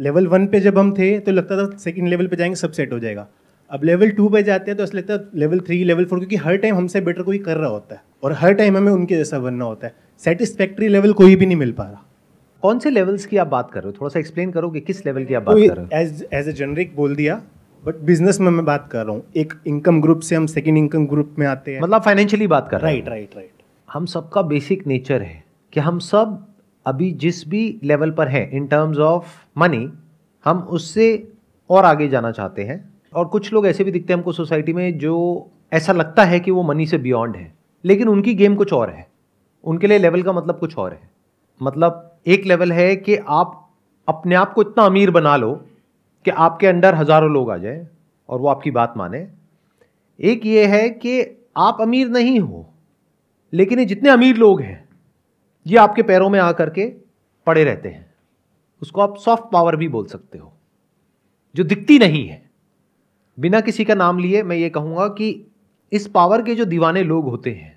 Level one पे जब हम थे तो लगता था सेकंड लेवल पे जाएंगे सब सेट हो जाएगा अब लेवल टू पे जाते हैं तो ऐसा लगता है लेवल थ्री लेवल फोर क्योंकि हर टाइम हमसे बेटर कोई कर रहा होता है और हर टाइम हमें उनके जैसा बनना होता है सेटिस्फैक्ट्री लेवल कोई भी नहीं मिल पा रहा कौन से लेवल्स की आप बात कर रहे हो थोड़ा सा एक्सप्लेन करो कि किस लेवल की आप बात कर रहे हो एज एज ए जेनरिक बोल दिया बट बिजनेस में मैं बात कर रहा हूँ एक इनकम ग्रुप से हम सेकेंड इनकम ग्रुप में आते हैं मतलब फाइनेंशियली बात कर रहे हैं राइट राइट राइट हम सबका बेसिक नेचर है कि हम सब अभी जिस भी लेवल पर है इन टर्म्स ऑफ मनी हम उससे और आगे जाना चाहते हैं और कुछ लोग ऐसे भी दिखते हैं हमको सोसाइटी में जो ऐसा लगता है कि वो मनी से बियॉन्ड है लेकिन उनकी गेम कुछ और है उनके लिए लेवल का मतलब कुछ और है मतलब एक लेवल है कि आप अपने आप को इतना अमीर बना लो कि आपके अंडर हज़ारों लोग आ जाए और वो आपकी बात माने एक ये है कि आप अमीर नहीं हो लेकिन ये जितने अमीर लोग हैं ये आपके पैरों में आकर के पड़े रहते हैं उसको आप सॉफ्ट पावर भी बोल सकते हो जो दिखती नहीं है बिना किसी का नाम लिए मैं ये कहूंगा कि इस पावर के जो दीवाने लोग होते हैं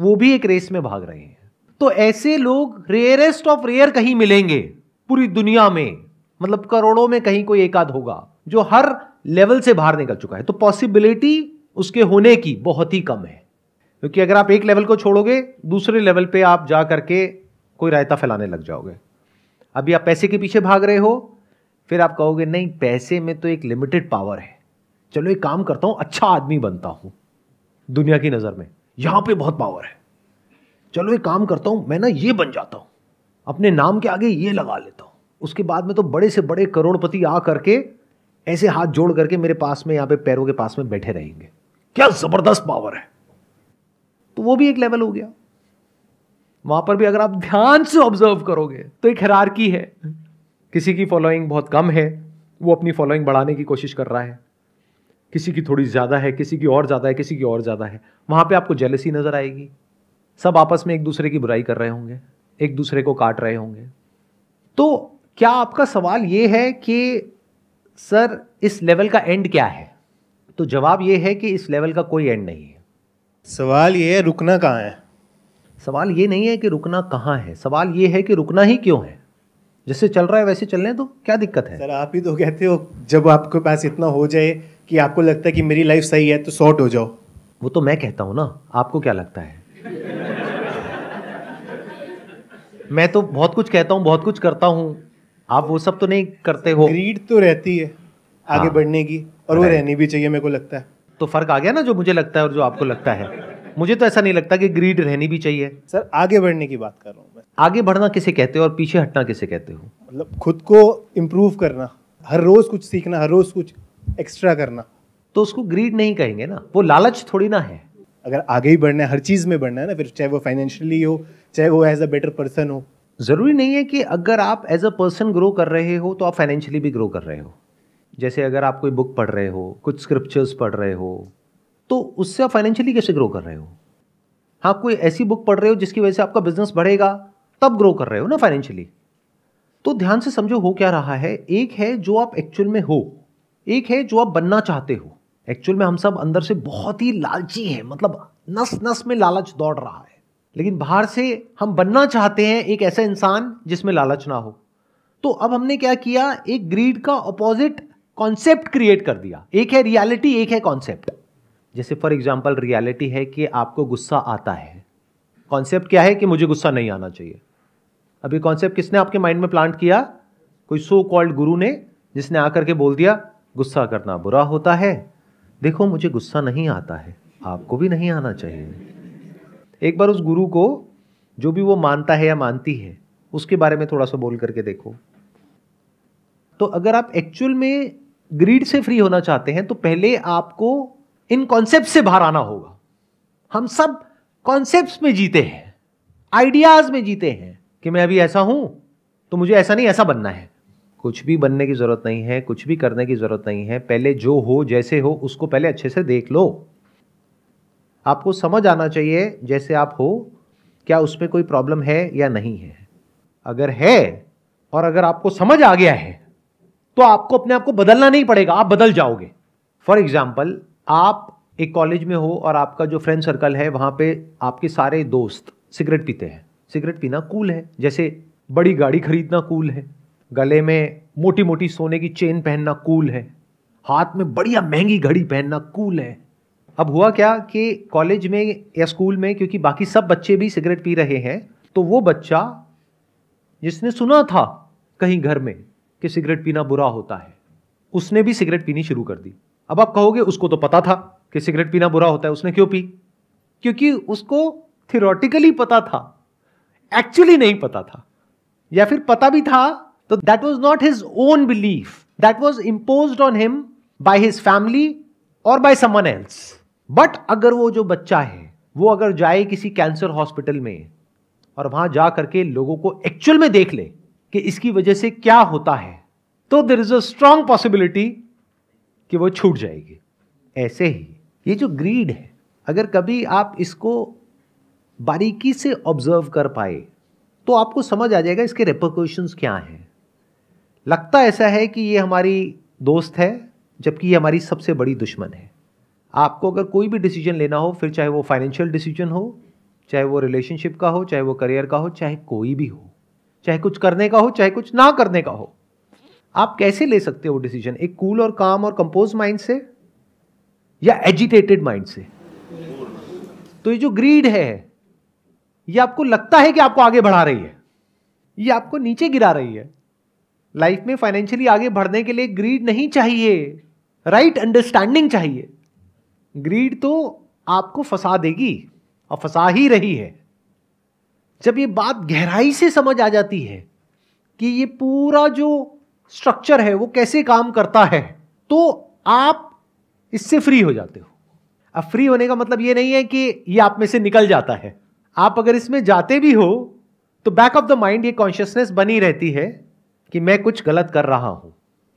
वो भी एक रेस में भाग रहे हैं तो ऐसे लोग रेयरेस्ट ऑफ रेयर कहीं मिलेंगे पूरी दुनिया में मतलब करोड़ों में कहीं कोई एक आध होगा जो हर लेवल से बाहर निकल चुका है तो पॉसिबिलिटी उसके होने की बहुत ही कम है क्योंकि अगर आप एक लेवल को छोड़ोगे दूसरे लेवल पे आप जा करके कोई रायता फैलाने लग जाओगे अभी आप पैसे के पीछे भाग रहे हो फिर आप कहोगे नहीं पैसे में तो एक लिमिटेड पावर है चलो एक काम करता हूँ अच्छा आदमी बनता हूँ दुनिया की नज़र में यहाँ पे बहुत पावर है चलो एक काम करता हूँ मैं ना ये बन जाता हूँ अपने नाम के आगे ये लगा लेता हूँ उसके बाद में तो बड़े से बड़े करोड़पति आ करके ऐसे हाथ जोड़ करके मेरे पास में यहाँ पे पैरों के पास में बैठे रहेंगे क्या ज़बरदस्त पावर है तो वो भी एक लेवल हो गया वहां पर भी अगर आप ध्यान से ऑब्जर्व करोगे तो एक हरारकी है किसी की फॉलोइंग बहुत कम है वो अपनी फॉलोइंग बढ़ाने की कोशिश कर रहा है किसी की थोड़ी ज़्यादा है किसी की और ज़्यादा है किसी की और ज़्यादा है वहां पे आपको जेलसी नज़र आएगी सब आपस में एक दूसरे की बुराई कर रहे होंगे एक दूसरे को काट रहे होंगे तो क्या आपका सवाल ये है कि सर इस लेवल का एंड क्या है तो जवाब ये है कि इस लेवल का कोई एंड नहीं है सवाल ये है रुकना कहाँ है सवाल ये नहीं है कि रुकना कहाँ है सवाल ये है कि रुकना ही क्यों है जैसे चल रहा है वैसे चलने तो क्या दिक्कत है सर आप ही तो कहते हो जब आपके पास इतना हो जाए कि आपको लगता है कि मेरी लाइफ सही है तो शॉर्ट हो जाओ वो तो मैं कहता हूँ ना आपको क्या लगता है मैं तो बहुत कुछ कहता हूँ बहुत कुछ करता हूँ आप वो सब तो नहीं करते हो ग्रीड तो रहती है आगे हाँ, बढ़ने की और वो रहनी भी चाहिए मेरे को लगता है तो फर्क आ गया ना जो मुझे लगता है और जो आपको लगता है मुझे तो ऐसा नहीं लगता कि ग्रीड रहनी भी चाहिए सर आगे बढ़ने की बात कर रहा हूँ मैं आगे बढ़ना किसे कहते हो और पीछे हटना किसे कहते हो मतलब खुद को इम्प्रूव करना हर रोज कुछ सीखना हर रोज कुछ एक्स्ट्रा करना तो उसको ग्रीड नहीं कहेंगे ना वो लालच थोड़ी ना है अगर आगे ही बढ़ना है हर चीज़ में बढ़ना है ना फिर चाहे वो फाइनेंशियली हो चाहे वो एज अ बेटर पर्सन हो ज़रूरी नहीं है कि अगर आप एज अ पर्सन ग्रो कर रहे हो तो आप फाइनेंशियली भी ग्रो कर रहे हो जैसे अगर आप कोई बुक पढ़ रहे हो कुछ स्क्रिप्चर्स पढ़ रहे हो तो उससे आप फाइनेंशियली कैसे ग्रो कर रहे हो हाँ कोई ऐसी बुक पढ़ रहे हो जिसकी वजह से आपका बिजनेस बढ़ेगा तब ग्रो कर रहे हो ना फाइनेंशियली तो ध्यान से समझो हो क्या रहा है एक है जो आप एक्चुअल में हो एक है जो आप बनना चाहते हो एक्चुअल में हम सब अंदर से बहुत ही लालची है मतलब नस नस में लालच दौड़ रहा है लेकिन बाहर से हम बनना चाहते हैं एक ऐसा इंसान जिसमें लालच ना हो तो अब हमने क्या किया एक ग्रीड का ऑपोजिट कॉन्सेप्ट क्रिएट कर दिया एक है रियलिटी एक है कॉन्सेप्ट जैसे फॉर एग्जाम्पल रियलिटी है कि आपको गुस्सा आता है कॉन्सेप्ट क्या है कि मुझे गुस्सा नहीं आना चाहिए अभी कॉन्सेप्ट किसने आपके माइंड में प्लांट किया कोई सो कॉल्ड गुरु ने जिसने आकर के बोल दिया गुस्सा करना बुरा होता है देखो मुझे गुस्सा नहीं आता है आपको भी नहीं आना चाहिए एक बार उस गुरु को जो भी वो मानता है या मानती है उसके बारे में थोड़ा सा बोल करके देखो तो अगर आप एक्चुअल में ग्रीड से फ्री होना चाहते हैं तो पहले आपको इन कॉन्सेप्ट से बाहर आना होगा हम सब कॉन्सेप्ट में जीते हैं आइडियाज में जीते हैं कि मैं अभी ऐसा हूं तो मुझे ऐसा नहीं ऐसा बनना है कुछ भी बनने की ज़रूरत नहीं है कुछ भी करने की ज़रूरत नहीं है पहले जो हो जैसे हो उसको पहले अच्छे से देख लो आपको समझ आना चाहिए जैसे आप हो क्या उसमें कोई प्रॉब्लम है या नहीं है अगर है और अगर आपको समझ आ गया है तो आपको अपने आप को बदलना नहीं पड़ेगा आप बदल जाओगे फॉर एग्जाम्पल आप एक कॉलेज में हो और आपका जो फ्रेंड सर्कल है वहां पे आपके सारे दोस्त सिगरेट पीते हैं सिगरेट पीना कूल है जैसे बड़ी गाड़ी खरीदना कूल है गले में मोटी मोटी सोने की चेन पहनना कूल है हाथ में बढ़िया महंगी घड़ी पहनना कूल है अब हुआ क्या कि कॉलेज में या स्कूल में क्योंकि बाकी सब बच्चे भी सिगरेट पी रहे हैं तो वो बच्चा जिसने सुना था कहीं घर में कि सिगरेट पीना बुरा होता है उसने भी सिगरेट पीनी शुरू कर दी अब आप कहोगे उसको तो पता था कि सिगरेट पीना बुरा होता है उसने क्यों पी क्योंकि उसको थियोरटिकली पता था एक्चुअली नहीं पता था या फिर पता भी था तो that was not his own belief that was impose on him by his family और बाय समन एल्स बट अगर वो जो बच्चा है वो अगर जाए किसी कैंसर हॉस्पिटल में और वहां जा करके लोगों को एक्चुअल में देख ले कि इसकी वजह से क्या होता है तो there is a strong possibility कि वो छूट जाएगी ऐसे ही ये जो ग्रीड है अगर कभी आप इसको बारीकी से ऑब्जर्व कर पाए तो आपको समझ आ जाएगा इसके रेपोकोशन क्या हैं लगता ऐसा है कि ये हमारी दोस्त है जबकि ये हमारी सबसे बड़ी दुश्मन है आपको अगर कोई भी डिसीजन लेना हो फिर चाहे वो फाइनेंशियल डिसीजन हो चाहे वो रिलेशनशिप का हो चाहे वो करियर का हो चाहे कोई भी हो चाहे कुछ करने का हो चाहे कुछ ना करने का हो आप कैसे ले सकते हो डिसीजन एक कूल और काम और कंपोज माइंड से या एजिटेटेड माइंड से तो ये जो ग्रीड है ये आपको लगता है कि आपको आगे बढ़ा रही है ये आपको नीचे गिरा रही है लाइफ में फाइनेंशियली आगे बढ़ने के लिए ग्रीड नहीं चाहिए राइट अंडरस्टैंडिंग चाहिए ग्रीड तो आपको फंसा देगी और फंसा ही रही है जब ये बात गहराई से समझ आ जाती है कि ये पूरा जो स्ट्रक्चर है वो कैसे काम करता है तो आप इससे फ्री हो जाते हो अब फ्री होने का मतलब ये नहीं है कि ये आप में से निकल जाता है आप अगर इसमें जाते भी हो तो बैक ऑफ द माइंड ये कॉन्शियसनेस बनी रहती है कि मैं कुछ गलत कर रहा हूं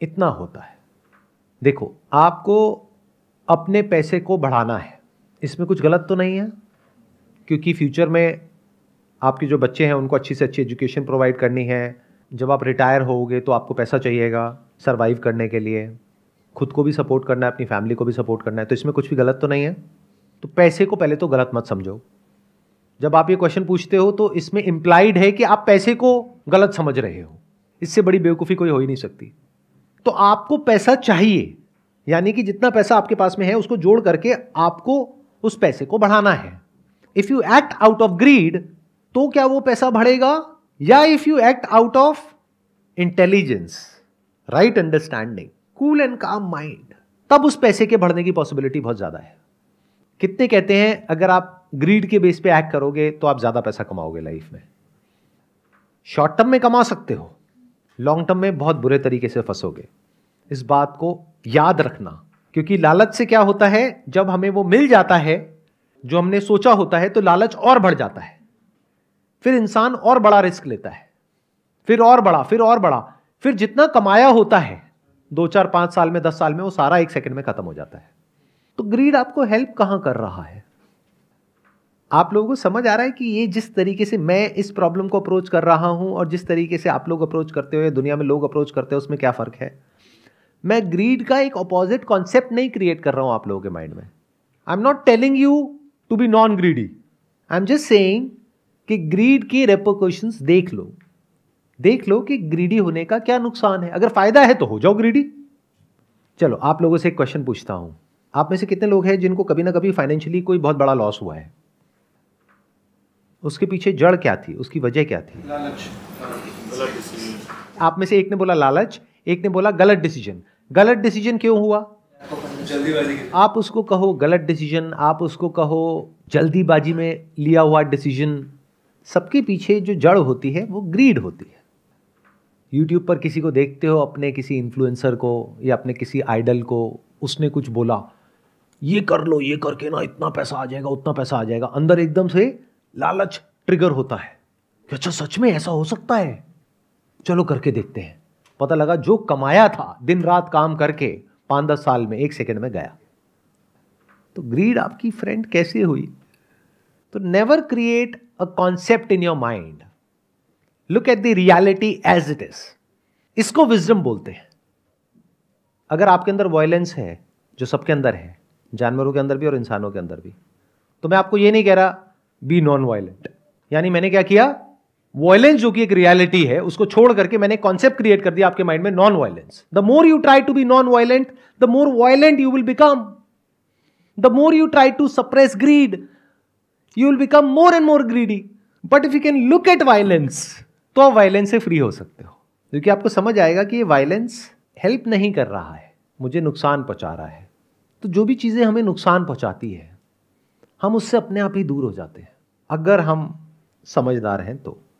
इतना होता है देखो आपको अपने पैसे को बढ़ाना है इसमें कुछ गलत तो नहीं है क्योंकि फ्यूचर में आपके जो बच्चे हैं उनको अच्छी से अच्छी एजुकेशन प्रोवाइड करनी है जब आप रिटायर होगे तो आपको पैसा चाहिएगा सर्वाइव करने के लिए खुद को भी सपोर्ट करना है अपनी फैमिली को भी सपोर्ट करना है तो इसमें कुछ भी गलत तो नहीं है तो पैसे को पहले तो गलत मत समझो जब आप ये क्वेश्चन पूछते हो तो इसमें इम्प्लाइड है कि आप पैसे को गलत समझ रहे हो इससे बड़ी बेवकूफ़ी कोई हो ही नहीं सकती तो आपको पैसा चाहिए यानी कि जितना पैसा आपके पास में है उसको जोड़ करके आपको उस पैसे को बढ़ाना है if you act out of greed तो क्या वो पैसा बढ़ेगा या if you act out of intelligence right understanding cool and calm mind तब उस पैसे के बढ़ने की पॉसिबिलिटी बहुत ज्यादा है कितने कहते हैं अगर आप ग्रीड के बेस पे एक्ट करोगे तो आप ज्यादा पैसा कमाओगे लाइफ में शॉर्ट टर्म में कमा सकते हो लॉन्ग टर्म में बहुत बुरे तरीके से फंसोगे इस बात को याद रखना क्योंकि लालच से क्या होता है जब हमें वो मिल जाता है जो हमने सोचा होता है तो लालच और बढ़ जाता है फिर इंसान और बड़ा रिस्क लेता है फिर और बड़ा फिर और बड़ा फिर जितना कमाया होता है दो चार पांच साल में दस साल में वो सारा एक सेकंड में खत्म हो जाता है तो ग्रीड आपको हेल्प कहां कर रहा है आप लोगों को समझ आ रहा है कि ये जिस तरीके से मैं इस प्रॉब्लम को अप्रोच कर रहा हूं और जिस तरीके से आप लोग अप्रोच करते हो या दुनिया में लोग अप्रोच करते हो उसमें क्या फ़र्क है मैं ग्रीड का एक अपोजिट कॉन्सेप्ट नहीं क्रिएट कर रहा हूं आप लोगों के माइंड में I am not telling you to be non greedy I am just saying कि ग्रीड की रेपोकोशंस देख लो देख लो कि ग्रीडी होने का क्या नुकसान है अगर फायदा है तो हो जाओ ग्रीडी चलो आप लोगों से एक क्वेश्चन पूछता हूं आप में से कितने लोग हैं जिनको कभी ना कभी फाइनेंशियली कोई बहुत बड़ा लॉस हुआ है उसके पीछे जड़ क्या थी उसकी वजह क्या थी लालच आप में से एक ने बोला लालच एक ने बोला गलत डिसीजन गलत डिसीजन क्यों हुआ आप उसको कहो गलत डिसीजन आप उसको कहो जल्दीबाजी में लिया हुआ डिसीजन सबके पीछे जो जड़ होती है वो ग्रीड होती है यूट्यूब पर किसी को देखते हो अपने किसी इन्फ्लुएंसर को या अपने किसी आइडल को उसने कुछ बोला ये कर लो ये करके ना इतना पैसा आ जाएगा उतना पैसा आ जाएगा अंदर एकदम से लालच ट्रिगर होता है कि अच्छा सच में ऐसा हो सकता है चलो करके देखते हैं पता लगा जो कमाया था दिन रात काम करके पाँच दस साल में एक सेकेंड में गया तो ग्रीड आपकी फ्रेंड कैसे हुई तो never create a concept in your mind. Look at the reality as it is. इसको विजडम बोलते हैं अगर आपके अंदर वायलेंस है जो सबके अंदर है जानवरों के अंदर भी और इंसानों के अंदर भी तो मैं आपको ये नहीं कह रहा बी नॉन वायलेंट यानी मैंने क्या किया वायलेंस जो कि एक रियलिटी है उसको छोड़ करके मैंने कॉन्सेप्ट क्रिएट कर दिया आपके माइंड में non violence the more you try to be non violent the more violent you will become the more you try to suppress greed you will become more and more greedy but if you can look at violence तो आप violence से free हो सकते हो क्योंकि आपको समझ आएगा कि ये वायलेंस हेल्प नहीं कर रहा है मुझे नुकसान पहुंचा रहा है तो जो भी चीज़ें हमें नुकसान पहुंचाती है हम उससे अपने आप ही दूर हो जाते हैं अगर हम समझदार हैं तो